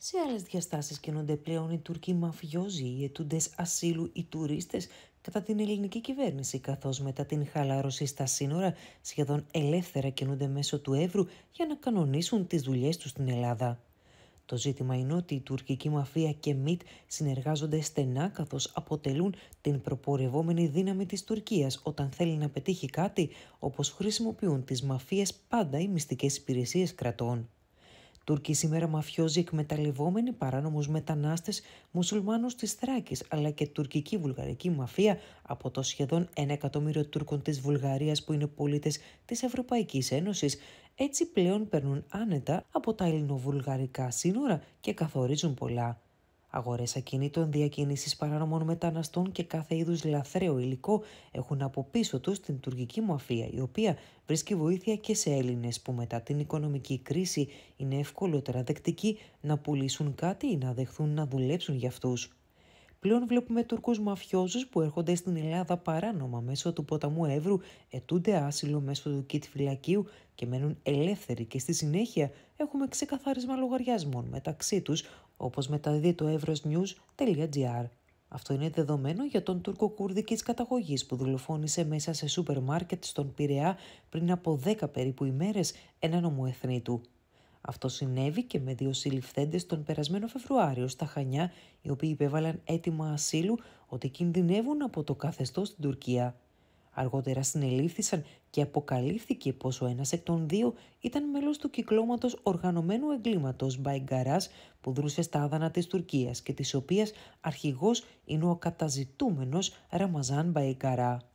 Σε άλλες διαστάσεις κινούνται πλέον οι Τούρκοι μαφιόζοι, οι ετούντες ασύλου, οι τουρίστες κατά την ελληνική κυβέρνηση, καθώς μετά την χαλάρωση στα σύνορα σχεδόν ελεύθερα κινούνται μέσω του Εύρου για να κανονίσουν τις δουλειές τους στην Ελλάδα. Το ζήτημα είναι ότι η τουρκική μαφία και ΜΙΤ συνεργάζονται στενά καθώς αποτελούν την προπορευόμενη δύναμη της Τουρκίας όταν θέλει να πετύχει κάτι, όπως χρησιμοποιούν τις μαφίες πάντα οι μυστικές υπηρεσίες κρατών. Τούρκοι σήμερα μαφιόζοι εκμεταλλευόμενοι παράνομους μετανάστες μουσουλμάνους της Θράκης αλλά και τουρκική βουλγαρική μαφία από το σχεδόν 1 εκατομμύριο Τούρκων της Βουλγαρίας που είναι πολίτες της Ευρωπαϊκής Ένωσης έτσι πλέον περνούν άνετα από τα ελληνοβουλγαρικά σύνορα και καθορίζουν πολλά Αγορές ακινήτων, διακίνησης παράνομων μεταναστών και κάθε είδους λαθρέο υλικό έχουν από πίσω τους την τουρκική μαφία, η οποία βρίσκει βοήθεια και σε Έλληνες που μετά την οικονομική κρίση είναι ευκολότερα δεκτικοί να πουλήσουν κάτι ή να δεχθούν να δουλέψουν για αυτούς. Πλέον βλέπουμε τουρκούς μαφιόζους που έρχονται στην Ελλάδα παράνομα μέσω του ποταμού Εύρου, ετούνται άσυλο μέσω του κιτ φυλακίου και μένουν ελεύθεροι και στη συνέχεια έχουμε ξεκαθάρισμα λογαριασμών μεταξύ τους, όπως μεταδίδει το evrosnews.gr. Αυτό είναι δεδομένο για τον Τούρκο κουρδική καταγωγής που δολοφόνησε μέσα σε σούπερ μάρκετ στον Πειραιά πριν από 10 περίπου ημέρες έναν ομοεθνή του. Αυτό συνέβη και με δύο συλληφθέντες τον περασμένο Φεβρουάριο στα Χανιά, οι οποίοι υπέβαλαν αίτημα ασύλου ότι κινδυνεύουν από το καθεστώς στην Τουρκία. Αργότερα συνελήφθησαν και αποκαλύφθηκε πως ο ένας εκ των δύο ήταν μέλος του κυκλώματος οργανωμένου εγκλήματος Μπαϊγκαράς που δρούσε στα άδανα της Τουρκίας και της οποίας αρχηγός είναι ο καταζητούμενος Ραμαζάν Μπαϊγκαρά.